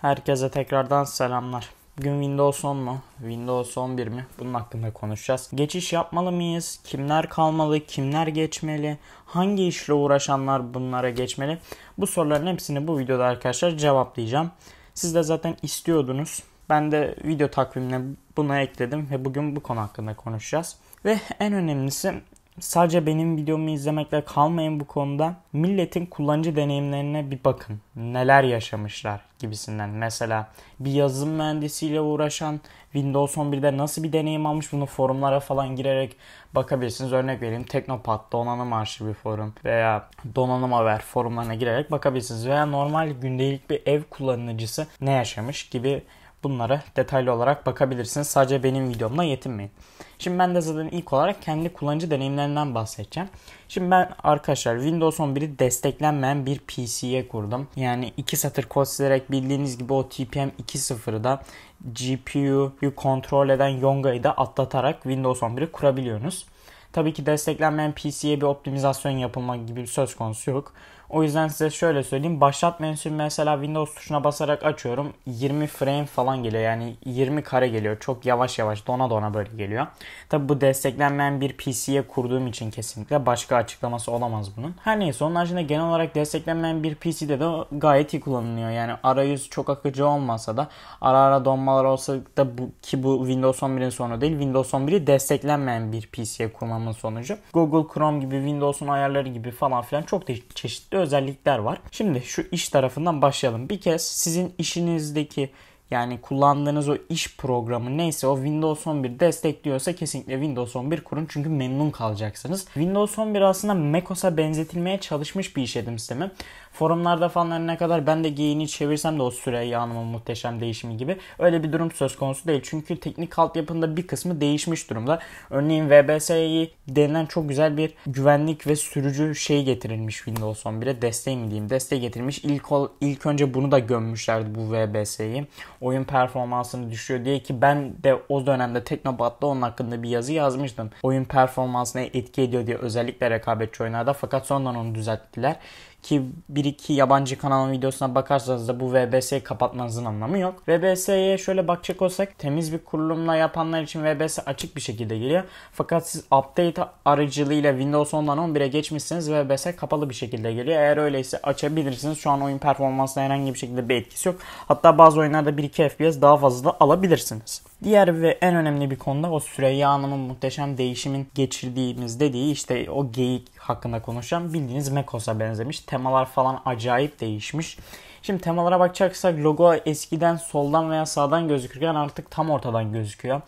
Herkese tekrardan selamlar. Bugün Windows 10 mu? Windows 11 mi? Bunun hakkında konuşacağız. Geçiş yapmalı mıyız? Kimler kalmalı? Kimler geçmeli? Hangi işle uğraşanlar bunlara geçmeli? Bu soruların hepsini bu videoda arkadaşlar cevaplayacağım. Siz de zaten istiyordunuz. Ben de video takvimine buna ekledim ve bugün bu konu hakkında konuşacağız. Ve en önemlisi sadece benim videomu izlemekle kalmayın bu konuda. Milletin kullanıcı deneyimlerine bir bakın. Neler yaşamışlar gibisinden. Mesela bir yazılım mühendisiyle uğraşan Windows 11'de nasıl bir deneyim almış bunu forumlara falan girerek bakabilirsiniz. Örnek vereyim Teknopat donanım arşivi forum veya donanım haber forumlarına girerek bakabilirsiniz. Veya normal gündelik bir ev kullanıcısı ne yaşamış gibi bunlara detaylı olarak bakabilirsiniz. Sadece benim videomla yetinmeyin. Şimdi ben de zaten ilk olarak kendi kullanıcı deneyimlerinden bahsedeceğim. Şimdi ben arkadaşlar Windows 11'i desteklenmeyen bir PC'ye kurdum. Yani iki satır kod silerek bildiğiniz gibi o TPM 2.0'da GPU'yu kontrol eden Yonga'yı da atlatarak Windows 11'i kurabiliyorsunuz. Tabii ki desteklenmeyen PC'ye bir optimizasyon yapılma gibi bir söz konusu yok. O yüzden size şöyle söyleyeyim. Başlat menüsü mesela Windows tuşuna basarak açıyorum. 20 frame falan geliyor. Yani 20 kare geliyor. Çok yavaş yavaş dona dona böyle geliyor. Tabi bu desteklenmeyen bir PC'ye kurduğum için kesinlikle başka açıklaması olamaz bunun. Her neyse onun haricinde genel olarak desteklenmeyen bir PC'de de gayet iyi kullanılıyor. Yani arayüz çok akıcı olmasa da ara ara donmalar olsa da bu, ki bu Windows 11'in sonu değil. Windows 11'i desteklenmeyen bir PC'ye kurmamın sonucu. Google Chrome gibi Windows'un ayarları gibi falan filan çok çeşitli özellikler var. Şimdi şu iş tarafından başlayalım. Bir kez sizin işinizdeki yani kullandığınız o iş programı neyse o Windows 11 destekliyorsa kesinlikle Windows 11 kurun çünkü memnun kalacaksınız. Windows 11 aslında macOS'a benzetilmeye çalışmış bir işletim sistemi. Forumlarda falan hani ne kadar ben de giyini çevirsem de o Süreyya Hanım'ın muhteşem değişimi gibi öyle bir durum söz konusu değil. Çünkü teknik altyapında bir kısmı değişmiş durumda. Örneğin VBSI denilen çok güzel bir güvenlik ve sürücü şey getirilmiş Windows 11'e desteği mi diyeyim desteği getirilmiş İlk, ol, ilk önce bunu da gömmüşlerdi bu VBS'yi. Oyun performansını düşüyor diye ki ben de o dönemde Teknobat'ta onun hakkında bir yazı yazmıştım. Oyun performansına etki ediyor diye özellikle rekabetçi oyunlarda fakat sonradan onu düzelttiler. Ki bir iki yabancı kanalın videosuna bakarsanız da bu VBS'yi kapatmanızın anlamı yok. VBS'ye şöyle bakacak olsak temiz bir kurulumla yapanlar için VBS açık bir şekilde geliyor. Fakat siz update aracılığıyla Windows 10'dan 11'e geçmişsiniz VBS kapalı bir şekilde geliyor. Eğer öyleyse açabilirsiniz. Şu an oyun performansına herhangi bir şekilde bir etkisi yok. Hatta bazı oyunlarda 1-2 FPS daha fazla da alabilirsiniz. Diğer ve en önemli bir konuda o Süreyya Hanım'ın muhteşem değişimin geçirdiğimiz dediği işte o geyik hakkında konuşacağım. Bildiğiniz macOS'a benzemiş. Temalar falan acayip değişmiş. Şimdi temalara bakacaksak logo eskiden soldan veya sağdan gözükürken artık tam ortadan gözüküyor.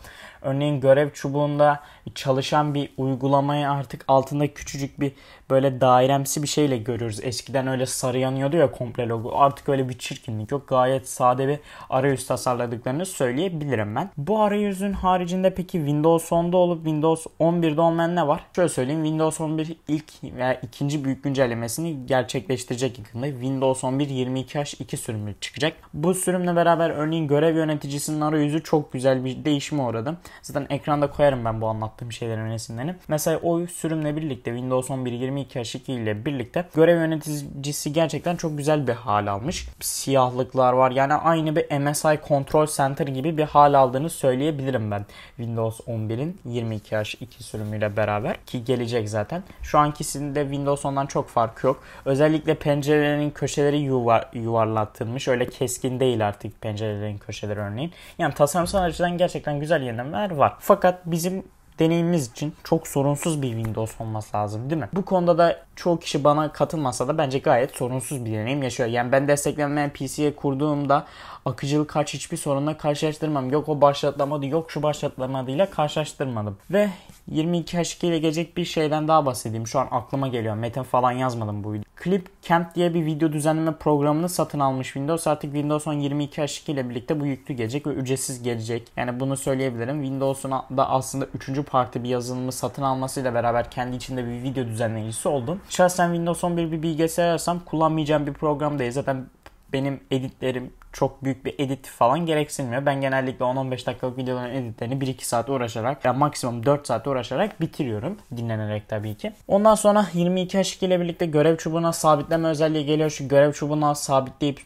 Örneğin görev çubuğunda çalışan bir uygulamayı artık altında küçücük bir böyle dairemsi bir şeyle görüyoruz. Eskiden öyle sarı yanıyordu ya komple logo. Artık öyle bir çirkinlik yok. Gayet sade bir arayüz tasarladıklarını söyleyebilirim ben. Bu arayüzün haricinde peki Windows 10'da olup Windows 11'de olmayan ne var? Şöyle söyleyeyim Windows 11 ilk ilk veya ikinci büyük güncellemesini gerçekleştirecek yakında. Windows 11 22H2 sürümü çıkacak. Bu sürümle beraber örneğin görev yöneticisinin arayüzü çok güzel bir değişime uğradı. Zaten ekranda koyarım ben bu anlattığım şeylerin resimlerini. Mesela o sürümle birlikte Windows 11 22H2 ile birlikte görev yöneticisi gerçekten çok güzel bir hal almış. Siyahlıklar var. Yani aynı bir MSI Control Center gibi bir hal aldığını söyleyebilirim ben. Windows 11'in 22H2 sürümüyle beraber ki gelecek zaten. Şu an ankisinde Windows 10'dan çok fark yok. Özellikle pencerelerin köşeleri yuvar, yuvarlattırmış. Öyle keskin değil artık pencerelerin köşeleri örneğin. Yani tasarımsal açıdan gerçekten güzel yenilemeler var. Fakat bizim deneyimimiz için çok sorunsuz bir Windows olması lazım değil mi? Bu konuda da çoğu kişi bana katılmasa da bence gayet sorunsuz bir deneyim yaşıyor. Yani ben desteklenmeyen PC'ye kurduğumda akıcılık kaç hiçbir sorunla karşılaştırmam. Yok o başlatlamadı, yok şu başlatlamadıyla karşılaştırmadım. Ve 22 h ile gelecek bir şeyden daha bahsedeyim. Şu an aklıma geliyor. Metin falan yazmadım bu video. Clip Camp diye bir video düzenleme programını satın almış Windows. Artık Windows 10 22 h ile birlikte bu yüklü gelecek ve ücretsiz gelecek. Yani bunu söyleyebilirim. Windows'un da aslında 3 üçüncü parti bir yazılımı satın almasıyla beraber kendi içinde bir video düzenleyicisi oldun. Şahsen Windows 11 bir bilgisayar alsam kullanmayacağım bir program değil. Zaten benim editlerim çok büyük bir edit falan gereksinmiyor. Ben genellikle 10-15 dakikalık videoların editlerini 1-2 saat uğraşarak ya maksimum 4 saat uğraşarak bitiriyorum. Dinlenerek tabii ki. Ondan sonra 22 h ile birlikte görev çubuğuna sabitleme özelliği geliyor. Şu görev çubuğuna sabitleyip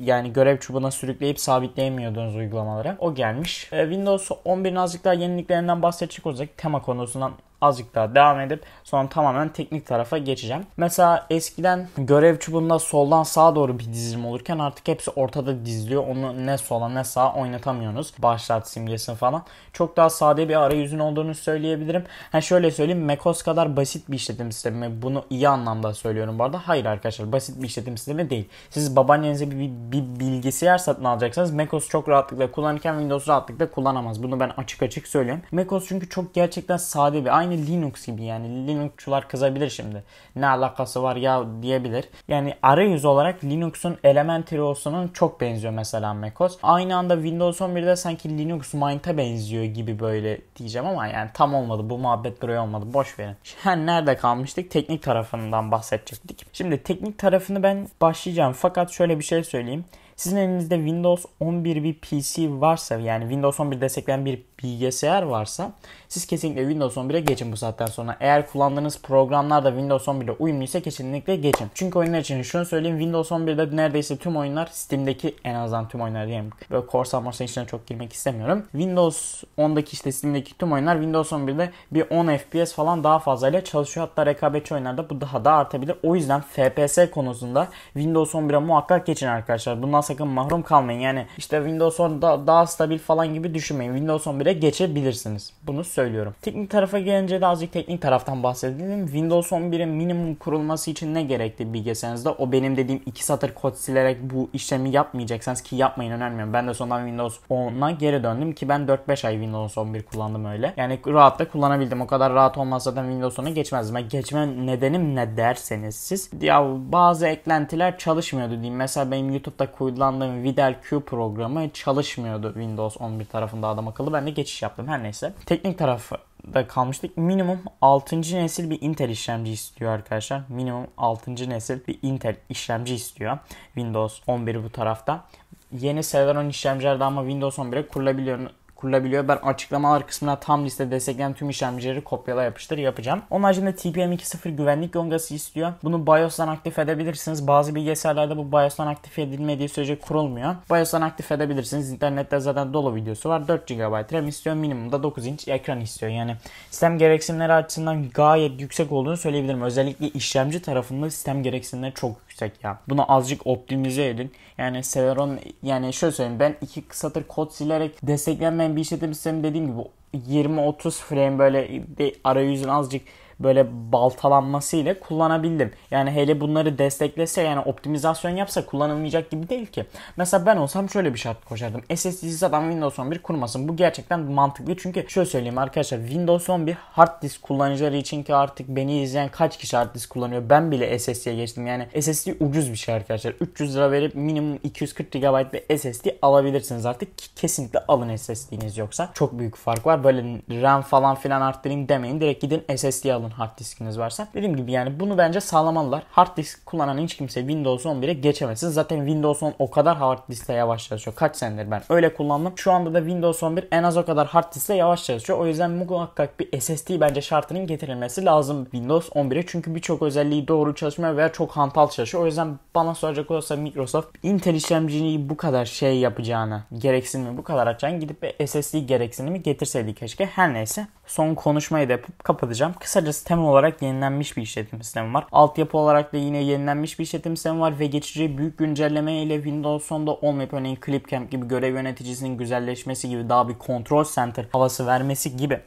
yani görev çubuğuna sürükleyip sabitleyemiyordunuz uygulamalara. O gelmiş. Ee, Windows 11'in azıcık daha yeniliklerinden bahsedecek olacak. Tema konusundan azıcık daha devam edip sonra tamamen teknik tarafa geçeceğim. Mesela eskiden görev çubuğunda soldan sağa doğru bir dizilim olurken artık hepsi ortada diziliyor. Onu ne sola ne sağa oynatamıyorsunuz. Başlat simgesini falan. Çok daha sade bir arayüzün olduğunu söyleyebilirim. Ha şöyle söyleyeyim macOS kadar basit bir işletim sistemi. Bunu iyi anlamda söylüyorum bu arada. Hayır arkadaşlar basit bir işletim sistemi değil. Siz babaannenize bir, bir, bir bilgisayar satın alacaksanız macOS çok rahatlıkla kullanırken Windows rahatlıkla kullanamaz. Bunu ben açık açık söylüyorum. macOS çünkü çok gerçekten sade bir aynı aynı Linux gibi yani Linuxçular kızabilir şimdi. Ne alakası var ya diyebilir. Yani arayüz olarak Linux'un Elementary OS'unun çok benziyor mesela macOS. Aynı anda Windows 11'de sanki Linux Mind'a benziyor gibi böyle diyeceğim ama yani tam olmadı. Bu muhabbet buraya olmadı. Boş verin. Her yani nerede kalmıştık? Teknik tarafından bahsedecektik. Şimdi teknik tarafını ben başlayacağım. Fakat şöyle bir şey söyleyeyim. Sizin elinizde Windows 11 bir PC varsa yani Windows 11 destekleyen bir bilgisayar varsa siz kesinlikle Windows 11'e geçin bu saatten sonra. Eğer kullandığınız programlar da Windows 11'e uyumluysa kesinlikle geçin. Çünkü oyunlar için şunu söyleyeyim Windows 11'de neredeyse tüm oyunlar Steam'deki en azından tüm oyunlar diyelim. Böyle korsan morsan içine çok girmek istemiyorum. Windows 10'daki işte Steam'deki tüm oyunlar Windows 11'de bir 10 FPS falan daha fazla ile çalışıyor. Hatta rekabetçi oyunlarda bu daha da artabilir. O yüzden FPS konusunda Windows 11'e muhakkak geçin arkadaşlar. Bundan sakın mahrum kalmayın. Yani işte Windows 10 daha stabil falan gibi düşünmeyin. Windows 11'e ürünlere geçebilirsiniz. Bunu söylüyorum. Teknik tarafa gelince de azıcık teknik taraftan bahsedelim. Windows 11'in minimum kurulması için ne gerekli bilgisayarınızda? O benim dediğim iki satır kod silerek bu işlemi yapmayacaksanız ki yapmayın önermiyorum. Ben de sonradan Windows 10'a geri döndüm ki ben 4-5 ay Windows 11 kullandım öyle. Yani rahat da kullanabildim. O kadar rahat olmasa da Windows 10'a geçmezdim. Yani geçme nedenim ne derseniz siz. Ya bazı eklentiler çalışmıyordu diyeyim. Mesela benim YouTube'da kullandığım VidelQ programı çalışmıyordu Windows 11 tarafında adam akıllı. Ben de geçiş yaptım her neyse. Teknik tarafı da kalmıştık. Minimum 6. nesil bir Intel işlemci istiyor arkadaşlar. Minimum 6. nesil bir Intel işlemci istiyor. Windows 11 bu tarafta. Yeni Celeron işlemcilerde ama Windows 11'e kurulabiliyor kurulabiliyor. Ben açıklamalar kısmına tam liste desteklenen tüm işlemcileri kopyala yapıştır yapacağım. Onun haricinde TPM 2.0 güvenlik yongası istiyor. Bunu BIOS'tan aktif edebilirsiniz. Bazı bilgisayarlarda bu BIOS'tan aktif edilmediği sürece kurulmuyor. BIOS'tan aktif edebilirsiniz. İnternette zaten dolu videosu var. 4 GB RAM istiyor. Minimumda 9 inç ekran istiyor. Yani sistem gereksinimleri açısından gayet yüksek olduğunu söyleyebilirim. Özellikle işlemci tarafında sistem gereksinimleri çok yüksek ya. Bunu azıcık optimize edin. Yani Celeron yani şöyle söyleyeyim ben iki satır kod silerek desteklenmeyen bir işletim sistemi dediğim gibi 20-30 frame böyle de arayüzün azıcık böyle baltalanması ile kullanabildim. Yani hele bunları desteklese yani optimizasyon yapsa kullanılmayacak gibi değil ki. Mesela ben olsam şöyle bir şart koşardım. SSD'si zaten Windows 11 kurmasın. Bu gerçekten mantıklı çünkü şöyle söyleyeyim arkadaşlar Windows 11 hard disk kullanıcıları için ki artık beni izleyen kaç kişi hard disk kullanıyor. Ben bile SSD'ye geçtim. Yani SSD ucuz bir şey arkadaşlar. 300 lira verip minimum 240 GB bir SSD alabilirsiniz artık. Ki kesinlikle alın SSD'niz yoksa. Çok büyük fark var. Böyle RAM falan filan arttırayım demeyin. Direkt gidin SSD alın uygun hard diskiniz varsa. Dediğim gibi yani bunu bence sağlamalılar. Hard disk kullanan hiç kimse Windows 11'e geçemezsin. Zaten Windows 10 o kadar hard diskle yavaş çalışıyor. Kaç senedir ben öyle kullandım. Şu anda da Windows 11 en az o kadar hard diskle yavaş çalışıyor. O yüzden muhakkak bir SSD bence şartının getirilmesi lazım Windows 11'e. Çünkü birçok özelliği doğru çalışmıyor veya çok hantal çalışıyor. O yüzden bana soracak olursa Microsoft Intel işlemcini bu kadar şey yapacağını, gereksinimi bu kadar açacağını gidip bir SSD gereksinimi getirseydi keşke. Her neyse son konuşmayı da yapıp kapatacağım. Kısacası dediğimiz temel olarak yenilenmiş bir işletim sistemi var. Altyapı olarak da yine yenilenmiş bir işletim sistemi var ve geçici büyük güncelleme ile Windows 10'da olmayıp örneğin ClipCamp gibi görev yöneticisinin güzelleşmesi gibi daha bir kontrol center havası vermesi gibi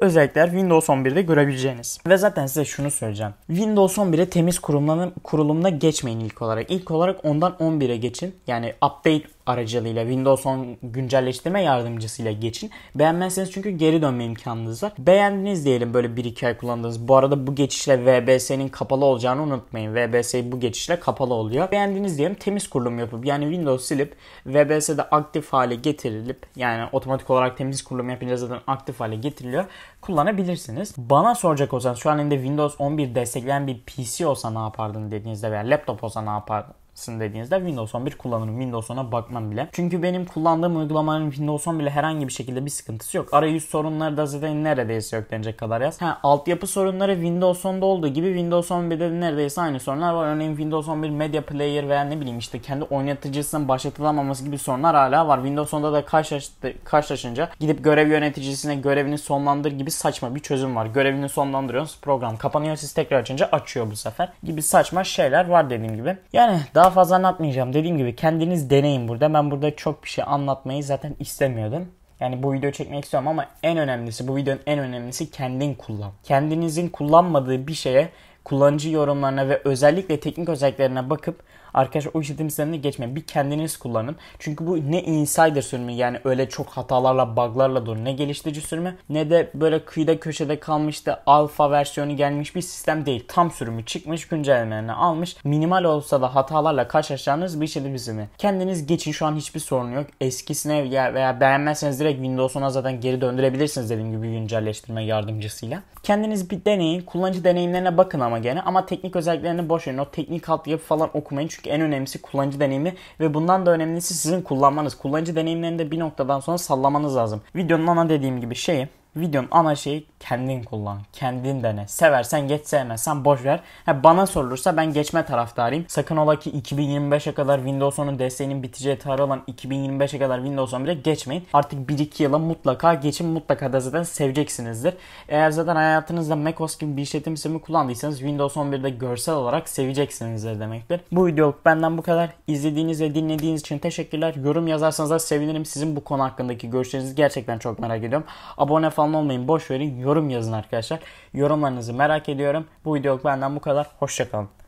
özellikler Windows 11'de görebileceğiniz. Ve zaten size şunu söyleyeceğim. Windows 11'e temiz kurulumuna, kurulumuna geçmeyin ilk olarak. İlk olarak ondan 11'e geçin. Yani update aracılığıyla Windows 10 güncelleştirme yardımcısıyla geçin. Beğenmezseniz çünkü geri dönme imkanınız var. Beğendiniz diyelim böyle 1-2 ay kullandınız. Bu arada bu geçişle VBS'nin kapalı olacağını unutmayın. VBS bu geçişle kapalı oluyor. Beğendiniz diyelim temiz kurulum yapıp yani Windows silip VBS'de aktif hale getirilip yani otomatik olarak temiz kurulum yapınca zaten aktif hale getiriliyor. Kullanabilirsiniz. Bana soracak olsan şu an elinde Windows 11 destekleyen bir PC olsa ne yapardın dediğinizde veya laptop olsa ne yapardın? mısın dediğinizde Windows 11 kullanırım. Windows 10'a bakmam bile. Çünkü benim kullandığım uygulamanın Windows 11 bile herhangi bir şekilde bir sıkıntısı yok. Arayüz sorunları da zaten neredeyse yok denecek kadar yaz. Ha, altyapı sorunları Windows 10'da olduğu gibi Windows 11'de neredeyse aynı sorunlar var. Örneğin Windows 11 Media Player veya ne bileyim işte kendi oynatıcısının başlatılamaması gibi sorunlar hala var. Windows 10'da da karşılaştı, karşılaşınca gidip görev yöneticisine görevini sonlandır gibi saçma bir çözüm var. Görevini sonlandırıyorsunuz program kapanıyor siz tekrar açınca açıyor bu sefer gibi saçma şeyler var dediğim gibi. Yani daha daha fazla anlatmayacağım. Dediğim gibi kendiniz deneyin burada. Ben burada çok bir şey anlatmayı zaten istemiyordum. Yani bu video çekmek istiyorum ama en önemlisi bu videonun en önemlisi kendin kullan. Kendinizin kullanmadığı bir şeye kullanıcı yorumlarına ve özellikle teknik özelliklerine bakıp Arkadaşlar o işletim sistemini geçmeyin. Bir kendiniz kullanın. Çünkü bu ne insider sürümü yani öyle çok hatalarla buglarla dolu ne geliştirici sürümü ne de böyle kıyıda köşede kalmış da alfa versiyonu gelmiş bir sistem değil. Tam sürümü çıkmış güncellemelerini almış. Minimal olsa da hatalarla karşılaşacağınız bir işletim sistemi. Kendiniz geçin şu an hiçbir sorun yok. Eskisine veya beğenmezseniz direkt Windows 10'a zaten geri döndürebilirsiniz dediğim gibi güncelleştirme yardımcısıyla. Kendiniz bir deneyin. Kullanıcı deneyimlerine bakın ama gene ama teknik özelliklerini boş verin. O teknik altyapı falan okumayın. Çünkü çünkü en önemlisi kullanıcı deneyimi ve bundan da önemlisi sizin kullanmanız. Kullanıcı deneyimlerini de bir noktadan sonra sallamanız lazım. Videonun ana dediğim gibi şeyi videonun ana şeyi kendin kullan. Kendin dene. Seversen geç sevmezsen boş ver. Ha, bana sorulursa ben geçme taraftarıyım. Sakın ola ki 2025'e kadar Windows 10'un desteğinin biteceği tarih olan 2025'e kadar Windows 11'e geçmeyin. Artık 1-2 yıla mutlaka geçin. Mutlaka da zaten seveceksinizdir. Eğer zaten hayatınızda macOS gibi bir işletim sistemi kullandıysanız Windows 11'de görsel olarak seveceksinizdir demektir. Bu videoluk benden bu kadar. İzlediğiniz ve dinlediğiniz için teşekkürler. Yorum yazarsanız da sevinirim. Sizin bu konu hakkındaki görüşlerinizi gerçekten çok merak ediyorum. Abone falan falan olmayın. Boş verin. Yorum yazın arkadaşlar. Yorumlarınızı merak ediyorum. Bu videoluk benden bu kadar. Hoşçakalın.